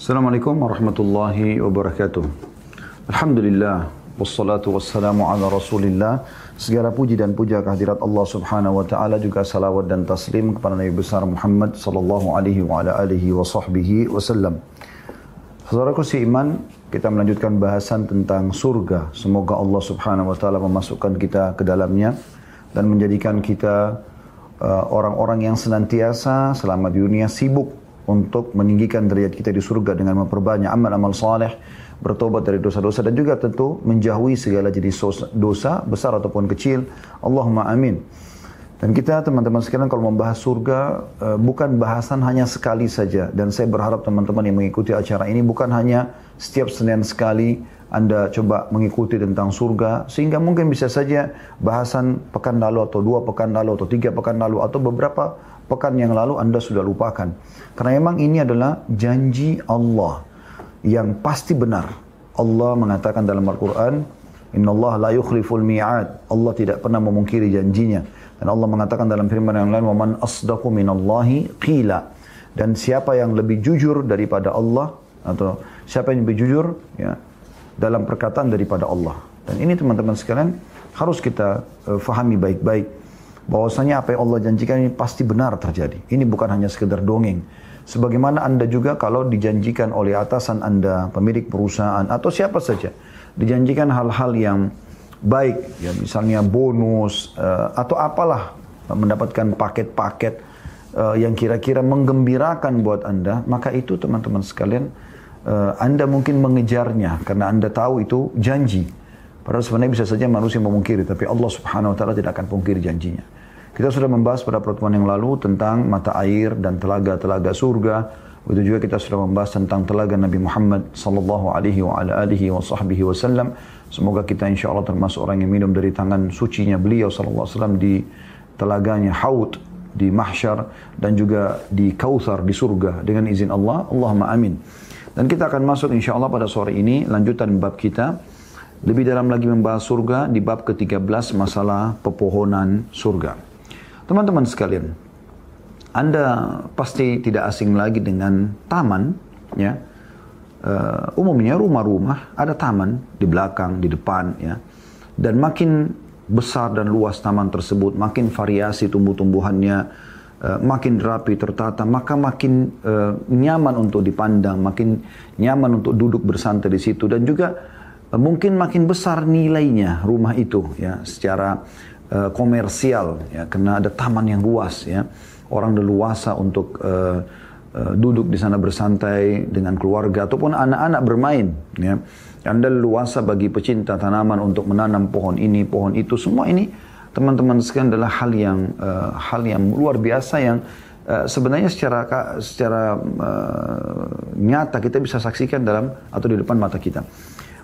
Assalamualaikum warahmatullahi wabarakatuh. Alhamdulillah wassalatu wassalamu ala Rasulillah. Segala puji dan puja kehadirat Allah Subhanahu wa taala juga salawat dan taslim kepada Nabi besar Muhammad sallallahu alaihi wa ala alihi wa sahbihi wasallam. Saudaraku iman, kita melanjutkan bahasan tentang surga. Semoga Allah Subhanahu wa taala memasukkan kita ke dalamnya dan menjadikan kita uh, orang-orang uh, yang senantiasa selama di dunia sibuk untuk meninggikan derajat kita di surga dengan memperbanyak amal-amal saleh, bertobat dari dosa-dosa dan juga tentu menjauhi segala jenis dosa besar ataupun kecil. Allahumma amin. Dan kita teman-teman sekarang kalau membahas surga eh, bukan bahasan hanya sekali saja dan saya berharap teman-teman yang mengikuti acara ini bukan hanya setiap Senin sekali anda coba mengikuti tentang surga sehingga mungkin bisa saja bahasan pekan lalu atau dua pekan lalu atau tiga pekan lalu atau beberapa pekan yang lalu Anda sudah lupakan. Karena memang ini adalah janji Allah yang pasti benar. Allah mengatakan dalam Al-Quran, Inna Allah la yukhliful mi'ad. Allah tidak pernah memungkiri janjinya. Dan Allah mengatakan dalam firman yang lain, وَمَنْ أَصْدَقُ مِنَ اللَّهِ قِيلَ Dan siapa yang lebih jujur daripada Allah, atau siapa yang lebih jujur ya, dalam perkataan daripada Allah. Dan ini teman-teman sekalian harus kita uh, fahami baik-baik bahwasanya apa yang Allah janjikan ini pasti benar terjadi. Ini bukan hanya sekedar dongeng. Sebagaimana Anda juga kalau dijanjikan oleh atasan Anda, pemilik perusahaan atau siapa saja, dijanjikan hal-hal yang baik, ya misalnya bonus uh, atau apalah mendapatkan paket-paket uh, yang kira-kira menggembirakan buat Anda, maka itu teman-teman sekalian uh, Anda mungkin mengejarnya karena Anda tahu itu janji. Padahal sebenarnya bisa saja manusia memungkiri, tapi Allah Subhanahu wa taala tidak akan pungkiri janjinya. Kita sudah membahas pada pertemuan yang lalu tentang mata air dan telaga-telaga surga. Begitu juga kita sudah membahas tentang telaga Nabi Muhammad sallallahu alaihi wa ala alihi wa sahbihi wasallam. Semoga kita insya Allah termasuk orang yang minum dari tangan sucinya beliau sallallahu alaihi wasallam di telaganya Haut di mahsyar dan juga di Kautsar di surga dengan izin Allah. Allahumma amin. Dan kita akan masuk insya Allah pada sore ini lanjutan bab kita. Lebih dalam lagi membahas surga di bab ke-13 masalah pepohonan surga. Teman-teman sekalian, Anda pasti tidak asing lagi dengan taman, ya. Uh, umumnya rumah-rumah ada taman di belakang, di depan, ya. Dan makin besar dan luas taman tersebut, makin variasi tumbuh-tumbuhannya, uh, makin rapi tertata, maka makin uh, nyaman untuk dipandang, makin nyaman untuk duduk bersantai di situ dan juga uh, mungkin makin besar nilainya rumah itu ya secara uh, komersial ya karena ada taman yang luas ya orang leluasa untuk uh, uh, duduk di sana bersantai dengan keluarga ataupun anak-anak bermain ya anda luasa bagi pecinta tanaman untuk menanam pohon ini pohon itu semua ini teman-teman sekalian adalah hal yang uh, hal yang luar biasa yang Uh, sebenarnya secara secara uh, nyata kita bisa saksikan dalam atau di depan mata kita.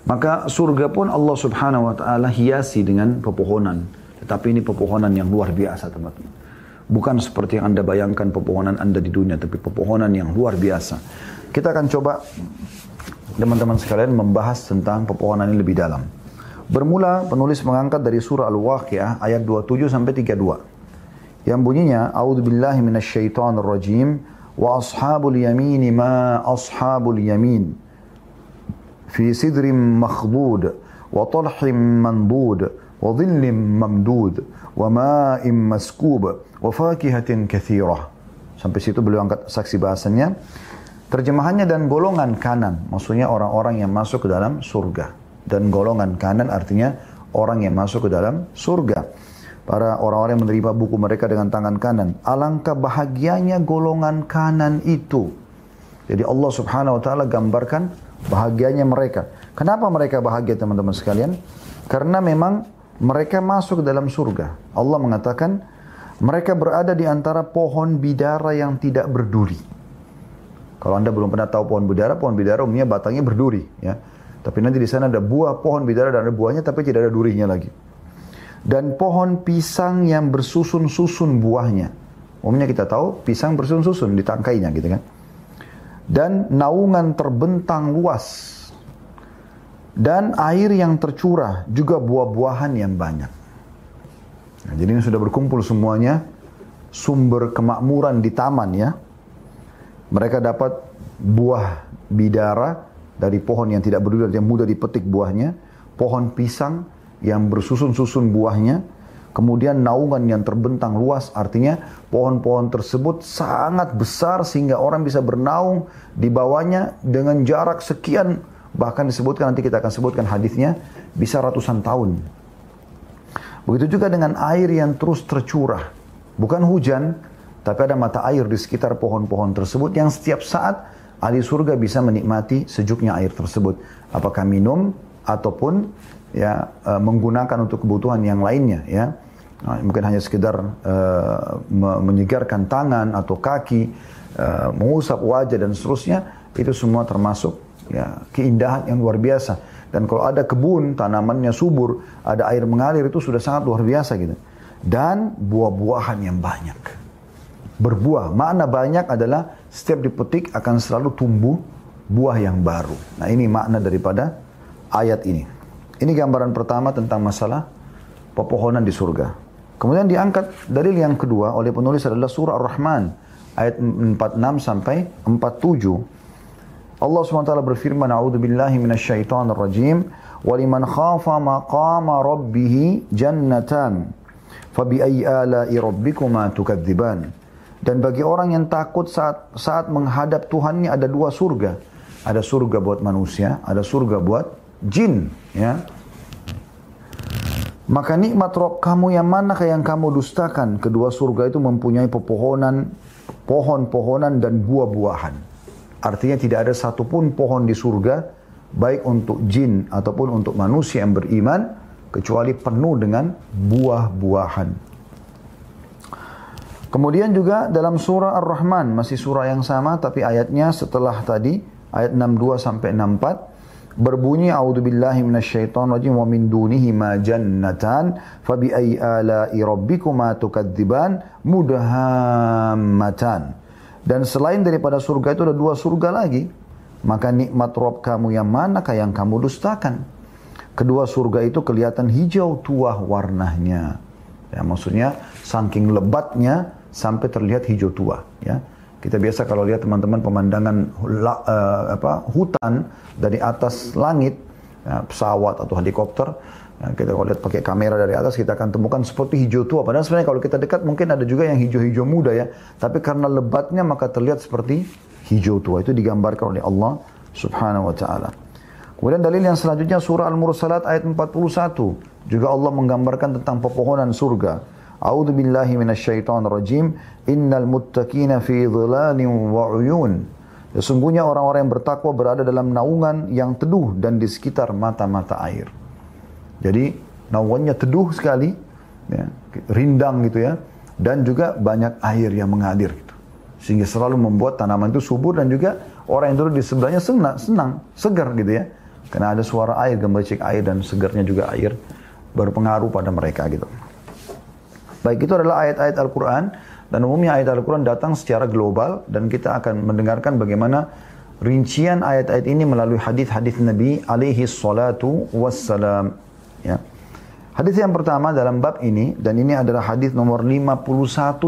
Maka surga pun Allah Subhanahu wa taala hiasi dengan pepohonan. Tetapi ini pepohonan yang luar biasa teman-teman. Bukan seperti yang Anda bayangkan pepohonan Anda di dunia, tapi pepohonan yang luar biasa. Kita akan coba teman-teman sekalian membahas tentang pepohonan ini lebih dalam. Bermula penulis mengangkat dari surah Al-Waqiah ayat 27 sampai 32. Yang bunyinya A'udzubillahi minasyaitonir rajim wa ashabul yamini ma ashabul yamin fi sidrin makhdud wa talhim mandud وظل ممدود وماء مسكوب وفاكهة كثيرة Sampai situ beliau angkat saksi bahasanya. Terjemahannya dan golongan kanan, maksudnya orang-orang yang masuk ke dalam surga. Dan golongan kanan artinya orang yang masuk ke dalam surga. Para orang-orang yang menerima buku mereka dengan tangan kanan. Alangkah bahagianya golongan kanan itu. Jadi Allah subhanahu wa ta'ala gambarkan bahagianya mereka. Kenapa mereka bahagia teman-teman sekalian? Karena memang mereka masuk dalam surga. Allah mengatakan, mereka berada di antara pohon bidara yang tidak berduri. Kalau Anda belum pernah tahu pohon bidara, pohon bidara umumnya batangnya berduri. ya. Tapi nanti di sana ada buah pohon bidara dan ada buahnya tapi tidak ada durinya lagi. Dan pohon pisang yang bersusun-susun buahnya. Umumnya kita tahu pisang bersusun-susun di tangkainya gitu kan. Dan naungan terbentang luas dan air yang tercurah juga buah-buahan yang banyak. Nah, jadi ini sudah berkumpul semuanya sumber kemakmuran di taman ya. Mereka dapat buah bidara dari pohon yang tidak berduri yang mudah dipetik buahnya, pohon pisang yang bersusun-susun buahnya, kemudian naungan yang terbentang luas artinya pohon-pohon tersebut sangat besar sehingga orang bisa bernaung di bawahnya dengan jarak sekian Bahkan disebutkan nanti kita akan sebutkan hadisnya bisa ratusan tahun. Begitu juga dengan air yang terus tercurah. Bukan hujan, tapi ada mata air di sekitar pohon-pohon tersebut yang setiap saat ahli surga bisa menikmati sejuknya air tersebut. Apakah minum ataupun ya e, menggunakan untuk kebutuhan yang lainnya ya. Nah, mungkin hanya sekedar uh, menyegarkan tangan atau kaki, uh, mengusap wajah dan seterusnya, itu semua termasuk ya keindahan yang luar biasa dan kalau ada kebun tanamannya subur ada air mengalir itu sudah sangat luar biasa gitu dan buah-buahan yang banyak berbuah makna banyak adalah setiap dipetik akan selalu tumbuh buah yang baru nah ini makna daripada ayat ini ini gambaran pertama tentang masalah pepohonan di surga kemudian diangkat dalil yang kedua oleh penulis adalah surah ar-rahman ayat 46 sampai 47 Allah SWT berfirman, A'udhu billahi minasyaitonir rajim, wa liman khafa maqama rabbih jannatan, fabi ayyi ala'i rabbikuma tukadziban." Dan bagi orang yang takut saat saat menghadap Tuhannya ada dua surga. Ada surga buat manusia, ada surga buat jin, ya. Maka nikmat Rob kamu yang mana yang kamu dustakan? Kedua surga itu mempunyai pepohonan, pohon-pohonan dan buah-buahan. Artinya tidak ada satupun pohon di surga, baik untuk jin ataupun untuk manusia yang beriman, kecuali penuh dengan buah-buahan. Kemudian juga dalam surah Ar-Rahman, masih surah yang sama tapi ayatnya setelah tadi, ayat 62 sampai 64, berbunyi a'udzubillahi rajim wa min dunihi ma jannatan fabi ayyi ala'i rabbikuma tukadziban mudahammatan dan selain daripada surga itu ada dua surga lagi. Maka nikmat Rob kamu yang manakah yang kamu dustakan? Kedua surga itu kelihatan hijau tua warnanya. Ya, maksudnya saking lebatnya sampai terlihat hijau tua. Ya. Kita biasa kalau lihat teman-teman pemandangan la, uh, apa, hutan dari atas langit, ya, pesawat atau helikopter, Nah, kita kalau lihat pakai kamera dari atas kita akan temukan seperti hijau tua. Padahal sebenarnya kalau kita dekat mungkin ada juga yang hijau-hijau muda ya. Tapi karena lebatnya maka terlihat seperti hijau tua. Itu digambarkan oleh Allah subhanahu wa ta'ala. Kemudian dalil yang selanjutnya surah Al-Mursalat ayat 41. Juga Allah menggambarkan tentang pepohonan surga. A'udhu billahi minasyaitan rajim. Innal muttaqina fi dhilalin wa'uyun. Sesungguhnya orang-orang yang bertakwa berada dalam naungan yang teduh dan di sekitar mata-mata air. Jadi naungannya teduh sekali, ya, rindang gitu ya, dan juga banyak air yang mengalir gitu. Sehingga selalu membuat tanaman itu subur dan juga orang yang duduk di sebelahnya senang, senang segar gitu ya. Karena ada suara air, gemericik air dan segarnya juga air berpengaruh pada mereka gitu. Baik itu adalah ayat-ayat Al-Quran dan umumnya ayat Al-Quran datang secara global dan kita akan mendengarkan bagaimana rincian ayat-ayat ini melalui hadis-hadis Nabi alaihi salatu wassalam. Ya. Hadis yang pertama dalam bab ini dan ini adalah hadis nomor 51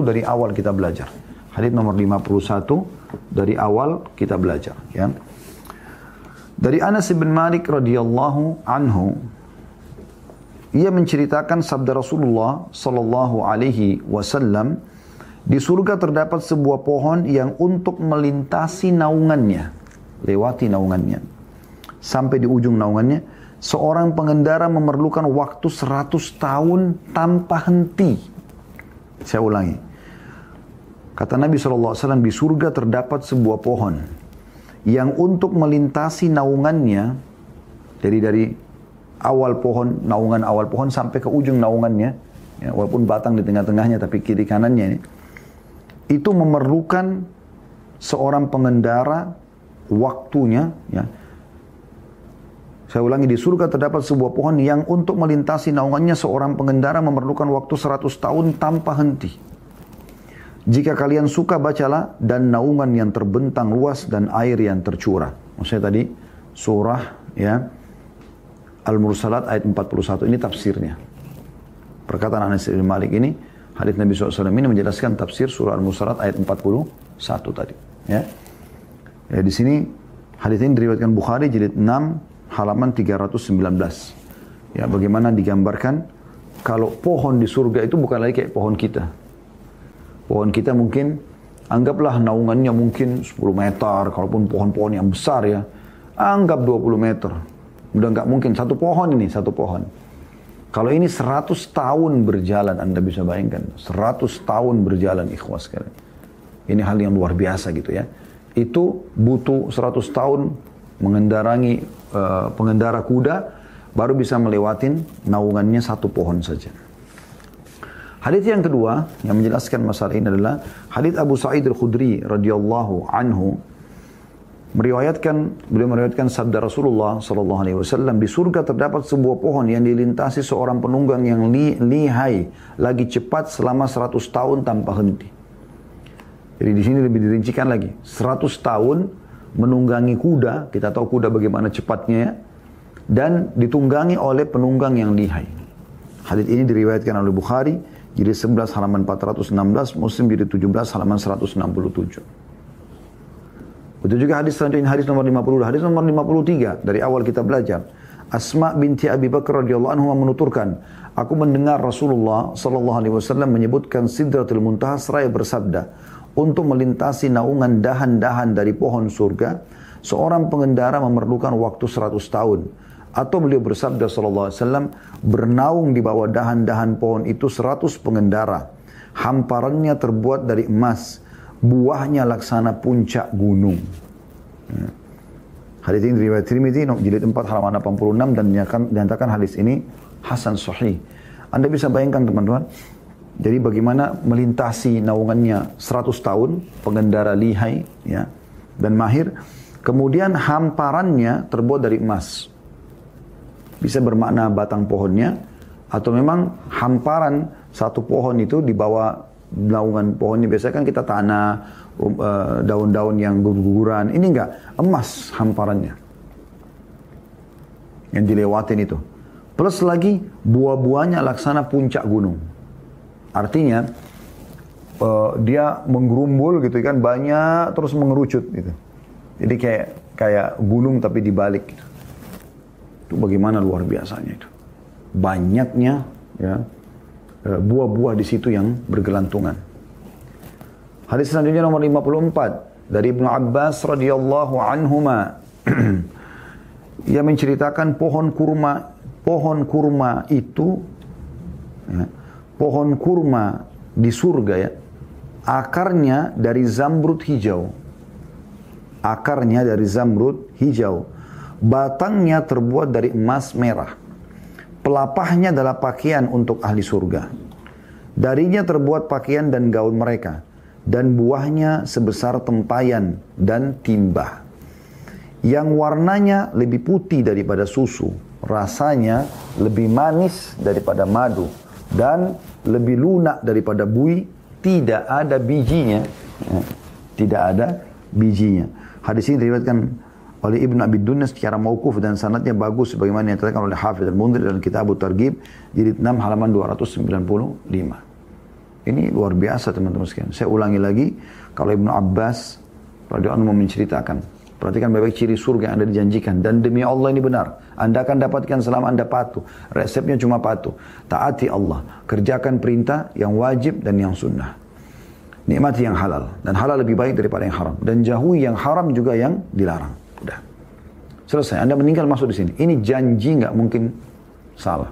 dari awal kita belajar. Hadis nomor 51 dari awal kita belajar, ya. Dari Anas bin Malik radhiyallahu anhu ia menceritakan sabda Rasulullah sallallahu alaihi wasallam di surga terdapat sebuah pohon yang untuk melintasi naungannya, lewati naungannya sampai di ujung naungannya seorang pengendara memerlukan waktu 100 tahun tanpa henti. Saya ulangi. Kata Nabi SAW, di surga terdapat sebuah pohon yang untuk melintasi naungannya, jadi dari awal pohon, naungan awal pohon sampai ke ujung naungannya, ya, walaupun batang di tengah-tengahnya tapi kiri kanannya ini, itu memerlukan seorang pengendara waktunya ya, saya ulangi, di surga terdapat sebuah pohon yang untuk melintasi naungannya seorang pengendara memerlukan waktu 100 tahun tanpa henti. Jika kalian suka bacalah dan naungan yang terbentang luas dan air yang tercurah. Maksudnya tadi surah ya Al-Mursalat ayat 41 ini tafsirnya. Perkataan Anas bin Malik ini hadis Nabi SAW ini menjelaskan tafsir surah Al-Mursalat ayat 41 tadi. Ya. ya di sini hadis ini diriwayatkan Bukhari jilid 6 halaman 319. Ya, bagaimana digambarkan kalau pohon di surga itu bukan lagi kayak pohon kita. Pohon kita mungkin anggaplah naungannya mungkin 10 meter, kalaupun pohon-pohon yang besar ya, anggap 20 meter. Udah nggak mungkin satu pohon ini, satu pohon. Kalau ini 100 tahun berjalan, Anda bisa bayangkan. 100 tahun berjalan ikhwas sekali. Ini hal yang luar biasa gitu ya. Itu butuh 100 tahun mengendarangi uh, pengendara kuda baru bisa melewatin naungannya satu pohon saja. Hadis yang kedua yang menjelaskan masalah ini adalah hadis Abu Sa'id Al-Khudri radhiyallahu anhu meriwayatkan beliau meriwayatkan sabda Rasulullah sallallahu alaihi wasallam di surga terdapat sebuah pohon yang dilintasi seorang penunggang yang li, lihai lagi cepat selama 100 tahun tanpa henti. Jadi di sini lebih dirincikan lagi, 100 tahun menunggangi kuda, kita tahu kuda bagaimana cepatnya ya, dan ditunggangi oleh penunggang yang lihai. Hadis ini diriwayatkan oleh Bukhari, jadi 11 halaman 416, Muslim jadi 17 halaman 167. Itu juga hadis selanjutnya hadis nomor 50, hadis nomor 53 dari awal kita belajar. Asma binti Abi Bakar radhiyallahu anhu menuturkan, aku mendengar Rasulullah sallallahu alaihi wasallam menyebutkan Sidratul Muntaha seraya bersabda, untuk melintasi naungan dahan-dahan dari pohon surga, seorang pengendara memerlukan waktu 100 tahun. Atau beliau bersabda SAW, bernaung di bawah dahan-dahan pohon itu 100 pengendara. Hamparannya terbuat dari emas, buahnya laksana puncak gunung. Hmm. Hadis ini riwayat Tirmidzi jilid 4 halaman 86 dan dinyatakan hadis ini hasan sahih. Anda bisa bayangkan teman-teman, jadi bagaimana melintasi naungannya 100 tahun, pengendara lihai ya, dan mahir. Kemudian hamparannya terbuat dari emas. Bisa bermakna batang pohonnya, atau memang hamparan satu pohon itu di bawah naungan pohonnya. Biasanya kan kita tanah, um, eh, daun-daun yang guguran. Ini enggak, emas hamparannya. Yang dilewatin itu. Plus lagi buah-buahnya laksana puncak gunung. Artinya uh, dia menggerumbul gitu kan banyak terus mengerucut gitu. Jadi kayak kayak gunung tapi dibalik. Gitu. Itu bagaimana luar biasanya itu. Banyaknya ya eh, buah-buah di situ yang bergelantungan. Hadis selanjutnya nomor 54 dari Ibnu Abbas radhiyallahu anhuma. Ia menceritakan pohon kurma, pohon kurma itu ya, pohon kurma di surga ya, akarnya dari zamrud hijau. Akarnya dari zamrud hijau. Batangnya terbuat dari emas merah. Pelapahnya adalah pakaian untuk ahli surga. Darinya terbuat pakaian dan gaun mereka. Dan buahnya sebesar tempayan dan timbah. Yang warnanya lebih putih daripada susu. Rasanya lebih manis daripada madu dan lebih lunak daripada bui tidak ada bijinya ya, tidak ada bijinya hadis ini diriwayatkan oleh Ibnu Abi Dunya secara mauquf dan sanadnya bagus sebagaimana yang dikatakan oleh Hafiz Al-Mundhir dalam Kitab Targhib jilid 6 halaman 295. Ini luar biasa teman-teman sekalian. Saya ulangi lagi kalau Ibnu Abbas radhiyallahu anhu menceritakan Perhatikan baik-baik ciri surga yang Anda dijanjikan. Dan demi Allah ini benar. Anda akan dapatkan selama Anda patuh. Resepnya cuma patuh. Taati Allah. Kerjakan perintah yang wajib dan yang sunnah. Nikmati yang halal. Dan halal lebih baik daripada yang haram. Dan jauhi yang haram juga yang dilarang. Udah. Selesai. Anda meninggal masuk di sini. Ini janji nggak mungkin salah.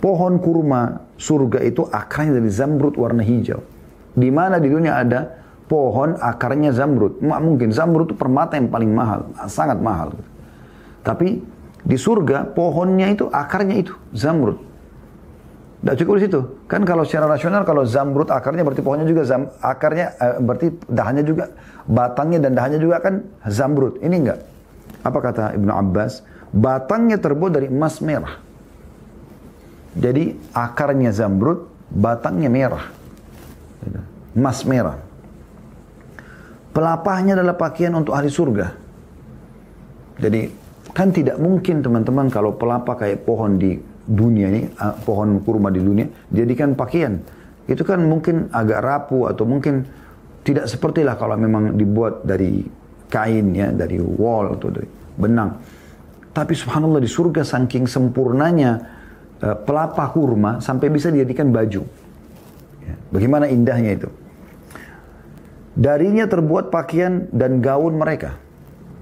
Pohon kurma surga itu akarnya dari zamrud warna hijau. Di mana di dunia ada pohon akarnya zamrud. Mungkin zamrud itu permata yang paling mahal, sangat mahal. Tapi di surga pohonnya itu akarnya itu zamrud. Tidak cukup di situ. Kan kalau secara rasional kalau zamrud akarnya berarti pohonnya juga zam, akarnya eh, berarti dahannya juga batangnya dan dahannya juga kan zamrud. Ini enggak. Apa kata Ibnu Abbas? Batangnya terbuat dari emas merah. Jadi akarnya zamrud, batangnya merah. Emas merah. Pelapahnya adalah pakaian untuk ahli surga. Jadi kan tidak mungkin teman-teman kalau pelapa kayak pohon di dunia ini, eh, pohon kurma di dunia, jadikan pakaian. Itu kan mungkin agak rapuh atau mungkin tidak sepertilah kalau memang dibuat dari kain ya, dari wall atau dari benang. Tapi subhanallah di surga saking sempurnanya eh, pelapa kurma sampai bisa dijadikan baju. Ya, bagaimana indahnya itu. Darinya terbuat pakaian dan gaun mereka.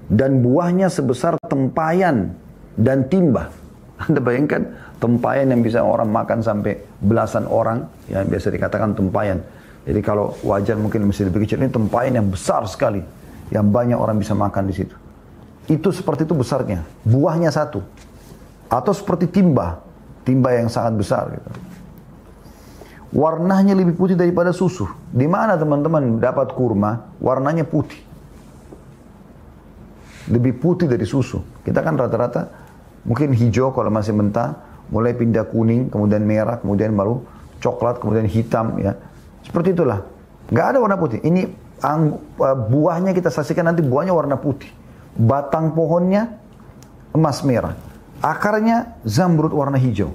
Dan buahnya sebesar tempayan dan timba. Anda bayangkan tempayan yang bisa orang makan sampai belasan orang. Ya, yang biasa dikatakan tempayan. Jadi kalau wajar mungkin masih lebih kecil. Ini tempayan yang besar sekali. Yang banyak orang bisa makan di situ. Itu seperti itu besarnya. Buahnya satu. Atau seperti timba. Timba yang sangat besar gitu warnanya lebih putih daripada susu. Di mana teman-teman dapat kurma, warnanya putih. Lebih putih dari susu. Kita kan rata-rata mungkin hijau kalau masih mentah, mulai pindah kuning, kemudian merah, kemudian baru coklat, kemudian hitam ya. Seperti itulah. Nggak ada warna putih. Ini eh, buahnya kita saksikan nanti buahnya warna putih. Batang pohonnya emas merah. Akarnya zamrud warna hijau.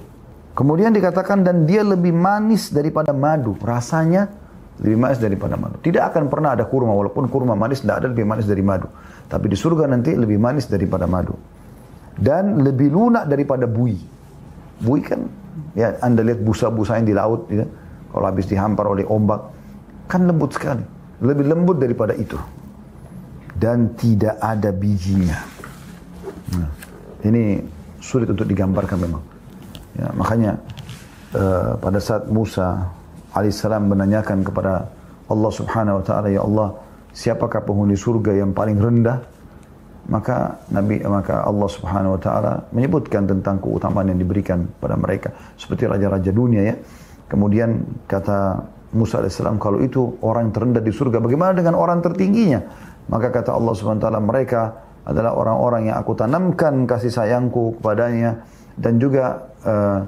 Kemudian dikatakan dan dia lebih manis daripada madu. Rasanya lebih manis daripada madu. Tidak akan pernah ada kurma walaupun kurma manis tidak ada lebih manis dari madu. Tapi di surga nanti lebih manis daripada madu. Dan lebih lunak daripada bui. Bui kan ya Anda lihat busa-busa yang di laut ya. Kalau habis dihampar oleh ombak kan lembut sekali. Lebih lembut daripada itu. Dan tidak ada bijinya. Nah, ini sulit untuk digambarkan memang. Ya, makanya uh, pada saat Musa alaihissalam menanyakan kepada Allah subhanahu wa ta'ala, Ya Allah, siapakah penghuni surga yang paling rendah? Maka Nabi maka Allah Subhanahu wa taala menyebutkan tentang keutamaan yang diberikan pada mereka seperti raja-raja dunia ya. Kemudian kata Musa alaihissalam kalau itu orang terendah di surga bagaimana dengan orang tertingginya? Maka kata Allah Subhanahu wa taala mereka adalah orang-orang yang aku tanamkan kasih sayangku kepadanya dan juga Eh,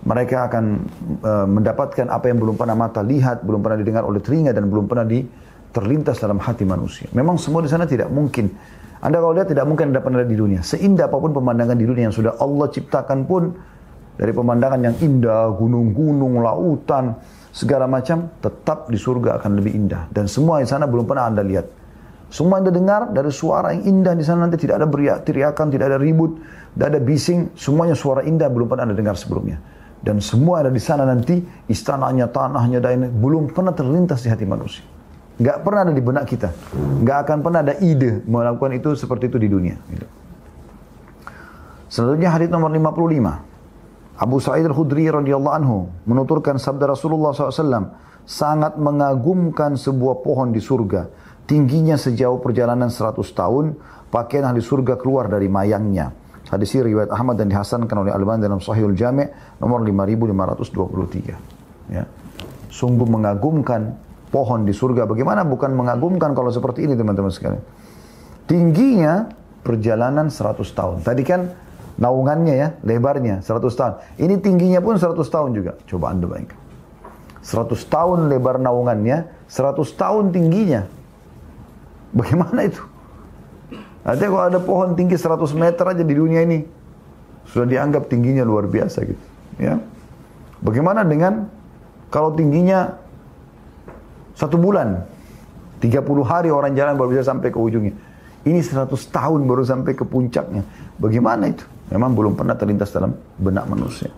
mereka akan uh, mendapatkan apa yang belum pernah mata lihat, belum pernah didengar oleh telinga dan belum pernah diterlintas dalam hati manusia. Memang semua di sana tidak mungkin. Anda kalau lihat tidak mungkin ada pernah di dunia. Seindah apapun pemandangan di dunia yang sudah Allah ciptakan pun dari pemandangan yang indah, gunung-gunung, lautan, segala macam tetap di surga akan lebih indah dan semua di sana belum pernah Anda lihat. Semua yang Anda dengar dari suara yang indah di sana nanti tidak ada teriakan, tidak ada ribut, dada bising, semuanya suara indah belum pernah Anda dengar sebelumnya. Dan semua ada di sana nanti, istananya, tanahnya, dan belum pernah terlintas di hati manusia. Gak pernah ada di benak kita. Gak akan pernah ada ide melakukan itu seperti itu di dunia. Gitu. Selanjutnya hadis nomor 55. Abu Sa'id al-Khudri radhiyallahu anhu menuturkan sabda Rasulullah SAW, sangat mengagumkan sebuah pohon di surga, tingginya sejauh perjalanan 100 tahun, pakaian ahli surga keluar dari mayangnya. Hadis ini riwayat Ahmad dan dihasankan oleh Al-Bani dalam Sahihul Jami' nomor 5523. Ya. Sungguh mengagumkan pohon di surga. Bagaimana bukan mengagumkan kalau seperti ini teman-teman sekalian. Tingginya perjalanan 100 tahun. Tadi kan naungannya ya, lebarnya 100 tahun. Ini tingginya pun 100 tahun juga. Coba Anda bayangkan. 100 tahun lebar naungannya, 100 tahun tingginya. Bagaimana itu? Artinya kalau ada pohon tinggi 100 meter aja di dunia ini sudah dianggap tingginya luar biasa gitu, ya. Bagaimana dengan kalau tingginya satu bulan, 30 hari orang jalan baru bisa sampai ke ujungnya. Ini 100 tahun baru sampai ke puncaknya. Bagaimana itu? Memang belum pernah terlintas dalam benak manusia.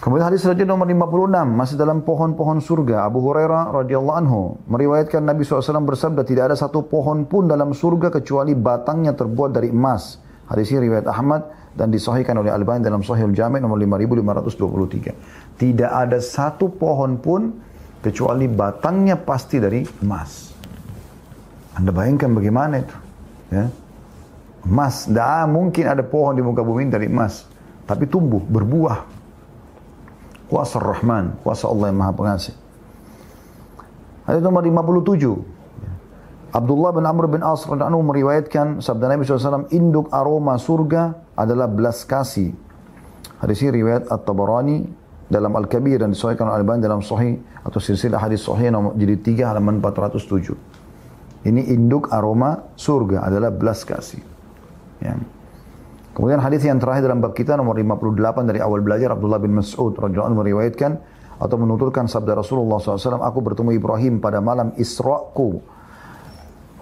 Kemudian hadis selanjutnya nomor 56 masih dalam pohon-pohon surga. Abu Hurairah radhiyallahu anhu meriwayatkan Nabi SAW bersabda tidak ada satu pohon pun dalam surga kecuali batangnya terbuat dari emas. Hadis ini riwayat Ahmad dan disahihkan oleh Al Albani dalam Sahihul Jami' nomor 5523. Tidak ada satu pohon pun kecuali batangnya pasti dari emas. Anda bayangkan bagaimana itu? Ya. Emas, dah mungkin ada pohon di muka bumi dari emas, tapi tumbuh, berbuah, Kuasa Rahman, kuasa Allah yang maha pengasih. Hadis nomor 57. Abdullah bin Amr bin dan Anu meriwayatkan sabda Nabi SAW, induk aroma surga adalah belas kasih. Hadis ini riwayat At-Tabarani dalam Al-Kabir dan disuaikan oleh Al-Albani dalam Sahih atau silsilah hadis sahih nomor jadi 3 halaman 407. Ini induk aroma surga adalah belas kasih. Ya. Kemudian hadis yang terakhir dalam bab kita nomor 58 dari awal belajar Abdullah bin Mas'ud radhiyallahu meriwayatkan atau menuturkan sabda Rasulullah SAW, aku bertemu Ibrahim pada malam Isra'ku.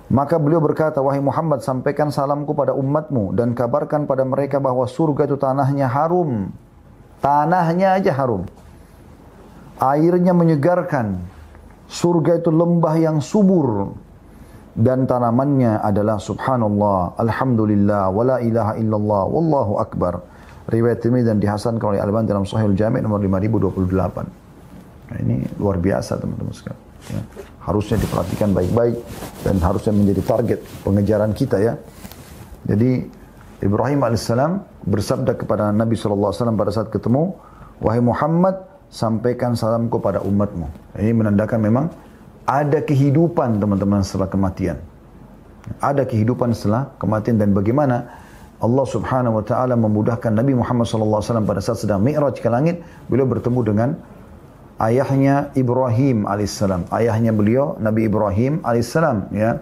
Maka beliau berkata, wahai Muhammad, sampaikan salamku pada umatmu dan kabarkan pada mereka bahwa surga itu tanahnya harum. Tanahnya aja harum. Airnya menyegarkan. Surga itu lembah yang subur dan tanamannya adalah subhanallah, alhamdulillah, wala ilaha illallah, wallahu akbar. Riwayat ini dan dihasankan oleh al bani dalam Sahih Al-Jami' nomor 5028. Nah, ini luar biasa teman-teman sekalian. Ya. Harusnya diperhatikan baik-baik dan harusnya menjadi target pengejaran kita ya. Jadi Ibrahim alaihissalam bersabda kepada Nabi saw pada saat ketemu, wahai Muhammad, sampaikan salamku pada umatmu. Ini menandakan memang ada kehidupan teman-teman setelah kematian. Ada kehidupan setelah kematian dan bagaimana Allah Subhanahu wa taala memudahkan Nabi Muhammad sallallahu alaihi wasallam pada saat sedang mi'raj ke langit, beliau bertemu dengan ayahnya Ibrahim alaihissalam, ayahnya beliau Nabi Ibrahim alaihissalam ya.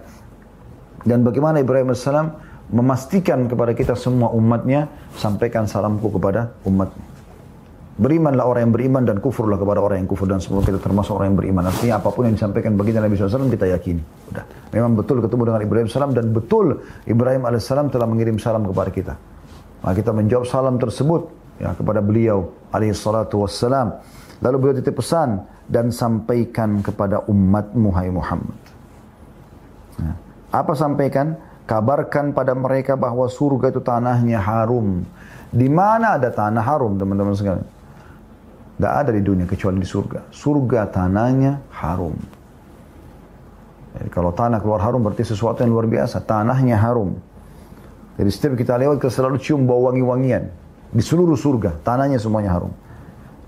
Dan bagaimana Ibrahim alaihissalam memastikan kepada kita semua umatnya sampaikan salamku kepada umatnya. Berimanlah orang yang beriman dan kufurlah kepada orang yang kufur dan semua kita termasuk orang yang beriman. Artinya apapun yang disampaikan bagi Nabi SAW kita yakini. Udah. Memang betul ketemu dengan Ibrahim salam dan betul Ibrahim alaihissalam telah mengirim salam kepada kita. Maka kita menjawab salam tersebut ya, kepada beliau alaihissalatu wassalam. Lalu beliau titip pesan dan sampaikan kepada umat Muhammad. Muhammad. Ya. Apa sampaikan? Kabarkan pada mereka bahwa surga itu tanahnya harum. Di mana ada tanah harum teman-teman sekalian? Tidak ada di dunia kecuali di surga. Surga tanahnya harum. Jadi kalau tanah keluar harum berarti sesuatu yang luar biasa. Tanahnya harum. Jadi setiap kita lewat kita selalu cium bau wangi-wangian. Di seluruh surga, tanahnya semuanya harum.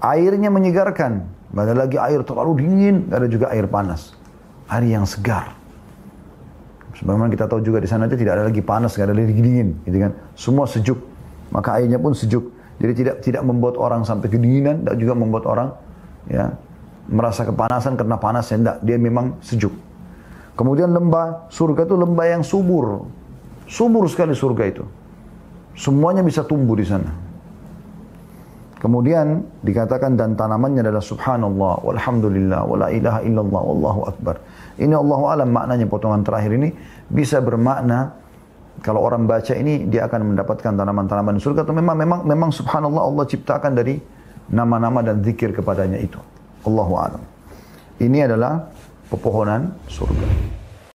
Airnya menyegarkan. Tidak ada lagi air terlalu dingin, tidak ada juga air panas. Air yang segar. Sebagaimana kita tahu juga di sana itu tidak ada lagi panas, tidak ada lagi dingin. Gitu kan? Semua sejuk. Maka airnya pun sejuk. Jadi tidak tidak membuat orang sampai kedinginan, tidak juga membuat orang ya merasa kepanasan karena panasnya tidak. Dia memang sejuk. Kemudian lembah surga itu lembah yang subur. Subur sekali surga itu. Semuanya bisa tumbuh di sana. Kemudian dikatakan dan tanamannya adalah subhanallah walhamdulillah wala ilaha illallah wallahu akbar. Ini Allahu alam maknanya potongan terakhir ini bisa bermakna kalau orang baca ini dia akan mendapatkan tanaman-tanaman surga atau memang memang memang subhanallah Allah ciptakan dari nama-nama dan zikir kepadanya itu. Allahu a'lam. Ini adalah pepohonan surga.